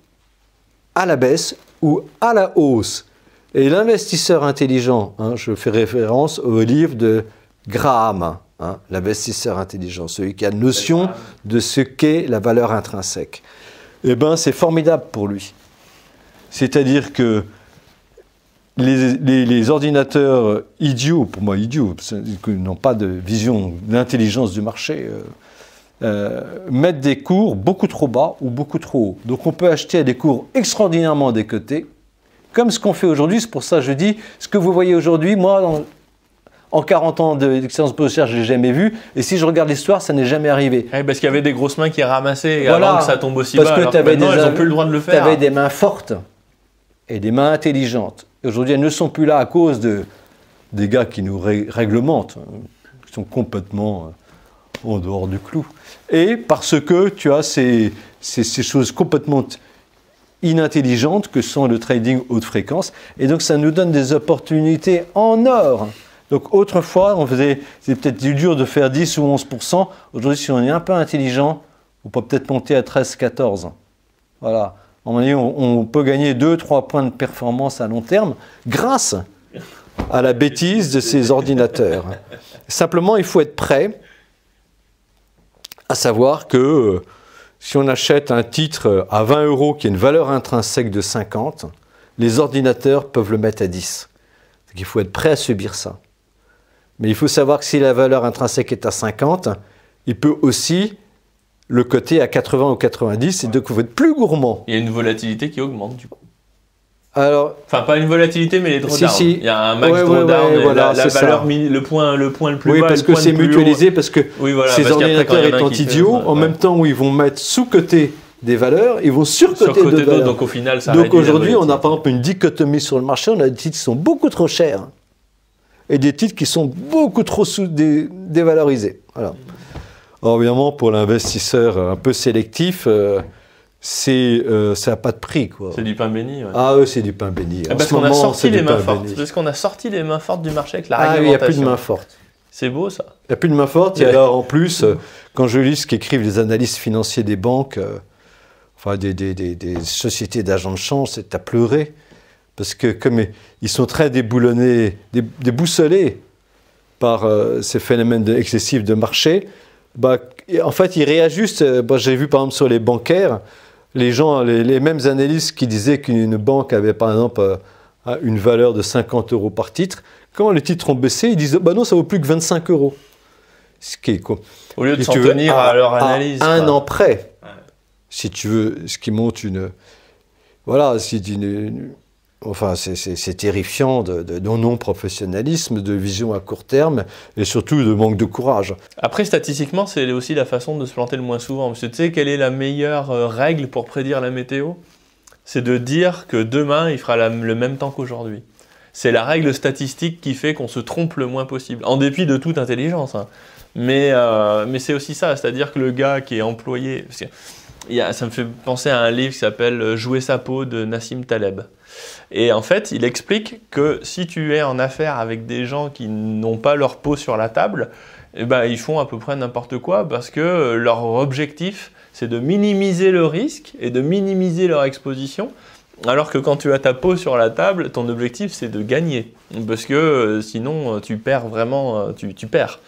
à la baisse ou à la hausse. Et l'investisseur intelligent, hein, je fais référence au livre de Graham, hein, l'investisseur intelligent, celui qui a notion de ce qu'est la valeur intrinsèque. Eh bien, c'est formidable pour lui. C'est-à-dire que les, ordinateurs idiots, pour moi idiots, qui n'ont pas de vision d'intelligence du marché, euh, euh, mettre des cours beaucoup trop bas ou beaucoup trop haut Donc on peut acheter à des cours extraordinairement décotés, comme ce qu'on fait aujourd'hui. C'est pour ça que je dis, ce que vous voyez aujourd'hui, moi, en 40 ans d'expérience de recherche, je l'ai jamais vu. Et si je regarde l'histoire, ça n'est jamais arrivé. parce qu'il y avait des grosses mains qui ramassaient et voilà, ça tombe aussi parce bas. Que plus le droit de le faire. Tu avais des mains fortes et des mains intelligentes. Aujourd'hui, elles ne sont plus là à cause de, des gars qui nous réglementent, hein, qui sont complètement euh, en dehors du clou et parce que tu as ces, choses complètement inintelligentes que sont le trading haute fréquence. Et donc ça nous donne des opportunités en or. Donc autrefois, on faisait, C'est peut-être dur de faire 10 ou 11%. Aujourd'hui, si on est un peu intelligent, on peut peut-être monter à 13, 14. Voilà. On, on peut gagner 2, 3 points de performance à long terme grâce à la bêtise de ces ordinateurs. Simplement, il faut être prêt à savoir que euh, si on achète un titre euh, à 20 euros qui a une valeur intrinsèque de 50, les ordinateurs peuvent le mettre à 10. il faut être prêt à subir ça. Mais il faut savoir que si la valeur intrinsèque est à 50, il peut aussi le coter à 80 ou 90 et donc vous êtes plus gourmand. Il y a une volatilité qui augmente du coup. Alors, enfin, pas une volatilité, mais les drawdowns. Il y a un max drawdown, la, valeur, le point, le point le plus bas. Oui, parce que c'est mutualisé, parce que ces ordinateurs étant idiots, en même temps où ils vont mettre sous-côté des valeurs, ils vont sur sur d'autres. Donc aujourd'hui, on a par exemple une dichotomie sur le marché, on a des titres qui sont beaucoup trop chers et des titres qui sont beaucoup trop sous dévalorisés. Alors, évidemment, pour l'investisseur un peu sélectif, euh, c'est euh, ça n'a pas de prix quoi. C'est du pain béni. Ah oui, c'est du pain béni. parce qu'on a sorti les mains fortes. Parce qu'on a sorti les mains fortes du marché avec la ah, Ah oui, il n'y a plus de mains fortes. C'est beau ça. Il n'y a plus de main forte. Et alors en plus, euh, quand je lis ce qu'écrivent les analystes financiers des banques, euh, enfin des, des, des, sociétés d'agents de change, c'est à pleurer. Parce que comme ils sont très déboulonnés, déboussolés par ces phénomènes excessifs de marché, bah, en fait ils réajustent. Bah, j'ai vu par exemple sur les bancaires, les gens, les, mêmes analystes qui disaient qu'une banque avait par exemple euh, une valeur de 50 euros par titre, quand les titres ont baissé, ils disent bah non, ça vaut plus que 25 euros. Ce qui est Au lieu de s'en tenir à, leur analyse. un an près, si tu veux, ce qui monte une. Voilà, c'est une Enfin, c'est terrifiant de, non-professionnalisme, de vision à court terme et surtout de manque de courage. Après, statistiquement, c'est aussi la façon de se planter le moins souvent. tu sais, quelle est la meilleure euh, règle pour prédire la météo C'est de dire que demain, il fera le même temps qu'aujourd'hui. C'est la règle statistique qui fait qu'on se trompe le moins possible, en dépit de toute intelligence. Hein. Euh, mais, c'est aussi ça, c'est-à-dire que le gars qui est employé. ça me fait penser à un livre qui s'appelle euh, Jouer sa peau de Nassim Taleb. Et en fait, il explique que si tu es en affaire avec des gens qui n'ont pas leur peau sur la table, eh ben, ils font à peu près n'importe quoi parce que euh, leur objectif, c'est de minimiser le risque et de minimiser leur exposition. Alors que quand tu as ta peau sur la table, ton objectif, c'est de gagner. Parce que euh, sinon, euh, tu perds vraiment, tu, perds.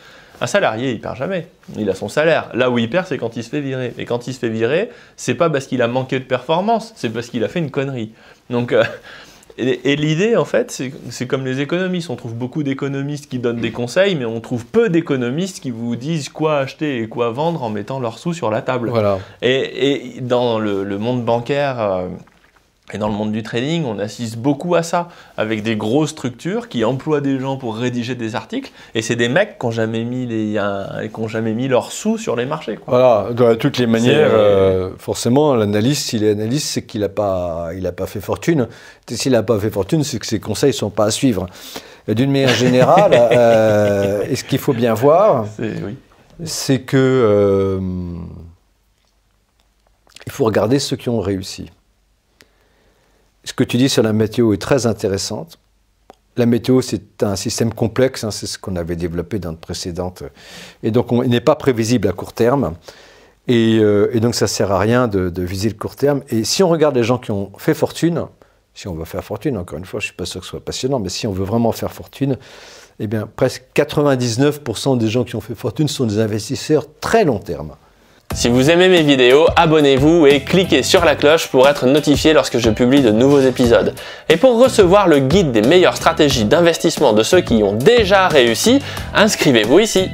Un salarié, il perd jamais. Il a son salaire. Là où il perd, c'est quand il se fait virer. Et quand il se fait virer, c'est pas parce qu'il a manqué de performance, c'est parce qu'il a fait une connerie. Donc, et, l'idée, en fait, c'est comme les économistes. On trouve beaucoup d'économistes qui donnent des conseils, mais on trouve peu d'économistes qui vous disent quoi acheter et quoi vendre en mettant leurs sous sur la table. Voilà. Et, dans le, monde bancaire. Euh, et dans le monde du trading, on assiste beaucoup à ça, avec des grosses structures qui emploient des gens pour rédiger des articles, et c'est des mecs qui n'ont jamais mis leurs sous sur les marchés. Voilà, de toutes les manières, euh, forcément, l'analyste, s'il est analyste, c'est qu'il n'a pas, fait fortune. S'il n'a pas fait fortune, c'est que ses conseils ne sont pas à suivre. D'une manière générale, euh, ce qu'il faut bien voir, c'est que euh, il faut regarder ceux qui ont réussi ce que tu dis sur la météo est très intéressant. La météo, c'est un système complexe, hein, c'est ce qu'on avait développé dans notre précédente. Euh, et donc, on, il n'est pas prévisible à court terme. Et, euh, donc, ça ne sert à rien de, de, viser le court terme. Et si on regarde les gens qui ont fait fortune, si on veut faire fortune, encore une fois, je ne suis pas sûr que ce soit passionnant, mais si on veut vraiment faire fortune, eh bien, presque 99% des gens qui ont fait fortune sont des investisseurs très long terme. Si vous aimez mes vidéos, abonnez-vous et cliquez sur la cloche pour être notifié lorsque je publie de nouveaux épisodes. Et pour recevoir le guide des meilleures stratégies d'investissement de ceux qui ont déjà réussi, inscrivez-vous ici.